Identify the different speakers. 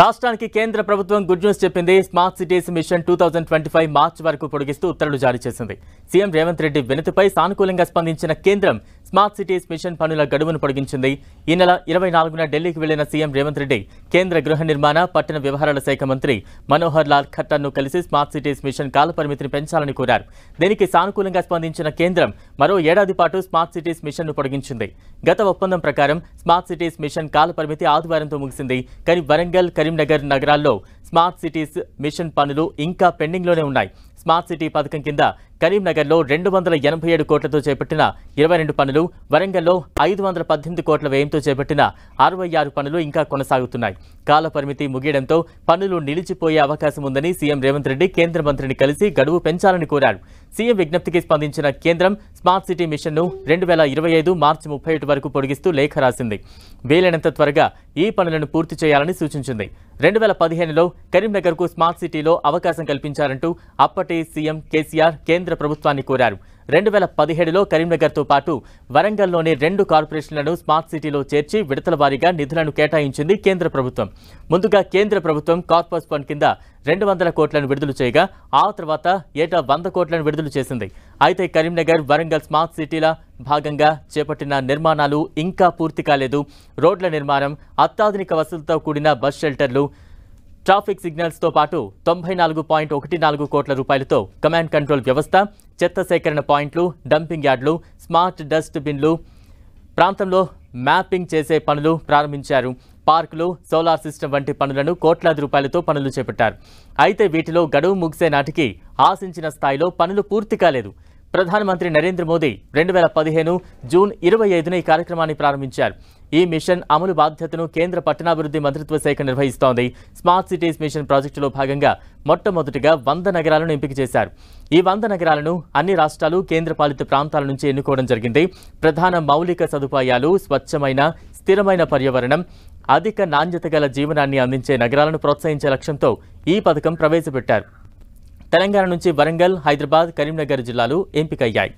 Speaker 1: రాష్ట్రానికి కేంద్ర ప్రభుత్వం గుడ్ న్యూస్ చెప్పింది smart cities mission two thousand twenty five March వరకు పొడిగిస్తూ ఉత్తర్వులు జారీ చేసింది సీఎం రేవంత్ రెడ్డి వినతిపై సానుకూలంగా స్పందించిన కేంద్రం స్మార్ట్ సిటీస్ మిషన్ పనుల గడువును పొడిగించింది ఈ నెల ఇరవై నాలుగున ఢిల్లీకి వెళ్లిన సీఎం రేవంత్ రెడ్డి కేంద్ర గృహ నిర్మాణ పట్టణ వ్యవహారాల శాఖ మంత్రి మనోహర్ లాల్ ఖట్టర్ను కలిసి స్మార్ట్ సిటీస్ మిషన్ కాలపరిమితిని పెంచాలని కోరారు దీనికి సానుకూలంగా స్పందించిన కేంద్రం మరో ఏడాది పాటు స్మార్ట్ సిటీస్ మిషన్ను పొడిగించింది గత ఒప్పందం ప్రకారం స్మార్ట్ సిటీస్ మిషన్ కాలపరిమితి ఆదివారంతో ముగిసింది కానీ వరంగల్ కరీంనగర్ నగరాల్లో స్మార్ట్ సిటీస్ మిషన్ పనులు ఇంకా పెండింగ్లోనే ఉన్నాయి స్మార్ట్ సిటీ పథకం కింద కరీంనగర్లో రెండు వందల ఎనభై ఏడు కోట్లతో చేపట్టిన ఇరవై రెండు పనులు వరంగల్లో ఐదు వందల పద్దెనిమిది కోట్ల వ్యయంతో చేపట్టిన అరవై ఆరు పనులు ఇంకా కొనసాగుతున్నాయి కాలపరిమితి ముగియడంతో పనులు నిలిచిపోయే అవకాశం ఉందని సీఎం రేవంత్ రెడ్డి కేంద్ర మంత్రిని కలిసి గడువు పెంచాలని కోరారు సీఎం విజ్ఞప్తికి స్పందించిన కేంద్రం స్మార్ట్ సిటీ మిషన్ను రెండు వేల ఇరవై ఐదు మార్చి ముప్పై ఒకటి వరకు పొడిగిస్తూ లేఖ రాసింది వీలైనంత త్వరగా ఈ పనులను పూర్తి చేయాలని సూచించింది రెండు వేల పదిహేనులో కరీంనగర్కు స్మార్ట్ సిటీలో అవకాశం కల్పించారంటూ అప్పటి సీఎం కేసీఆర్ కేంద్ర ప్రభుత్వాన్ని కోరారు రెండు వేల పదిహేడులో కరీంనగర్తో పాటు వరంగల్లోని రెండు కార్పొరేషన్లను స్మార్ట్ సిటీలో చేర్చి విడతల వారీగా నిధులను కేటాయించింది కేంద్ర ప్రభుత్వం ముందుగా కేంద్ర ప్రభుత్వం కార్పస్ ఫండ్ కింద రెండు వందల కోట్లను విడుదల చేయగా ఆ తర్వాత ఏటా వంద కోట్లను విడుదల చేసింది అయితే కరీంనగర్ వరంగల్ స్మార్ట్ సిటీల భాగంగా చేపట్టిన నిర్మాణాలు ఇంకా పూర్తి కాలేదు రోడ్ల నిర్మాణం అత్యాధునిక వసతులతో కూడిన బస్ షెల్టర్లు ట్రాఫిక్ సిగ్నల్స్తో పాటు తొంభై నాలుగు పాయింట్ ఒకటి నాలుగు కోట్ల రూపాయలతో కమాండ్ కంట్రోల్ వ్యవస్థ చెత్త సేకరణ పాయింట్లు డంపింగ్ యార్డ్లు స్మార్ట్ డస్ట్ బిన్లు ప్రాంతంలో మ్యాపింగ్ చేసే పనులు ప్రారంభించారు పార్కులు సోలార్ సిస్టమ్ వంటి పనులను కోట్లాది రూపాయలతో పనులు చేపట్టారు అయితే వీటిలో గడువు ముగిసే నాటికి ఆశించిన స్థాయిలో పనులు పూర్తి కాలేదు ప్రధానమంత్రి నరేంద్ర మోదీ రెండు వేల పదిహేను జూన్ ఇరవై ఐదున ఈ కార్యక్రమాన్ని ప్రారంభించారు ఈ మిషన్ అమలు బాధ్యతను కేంద్ర పట్టణాభివృద్ధి మంత్రిత్వ శాఖ నిర్వహిస్తోంది స్మార్ట్ సిటీస్ మిషన్ ప్రాజెక్టులో భాగంగా మొట్టమొదటిగా వంద నగరాలను ఎంపిక చేశారు ఈ వంద నగరాలను అన్ని రాష్ట్రాలు కేంద్రపాలిత ప్రాంతాల నుంచి ఎన్నుకోవడం జరిగింది ప్రధాన మౌలిక సదుపాయాలు స్వచ్ఛమైన స్థిరమైన పర్యావరణం అధిక నాణ్యత గల జీవనాన్ని అందించే నగరాలను ప్రోత్సహించే లక్ష్యంతో ఈ పథకం ప్రవేశపెట్టారు తెలంగాణ నుంచి వరంగల్ హైదరాబాద్ కరీంనగర్ జిల్లాలు ఎంపికయ్యాయి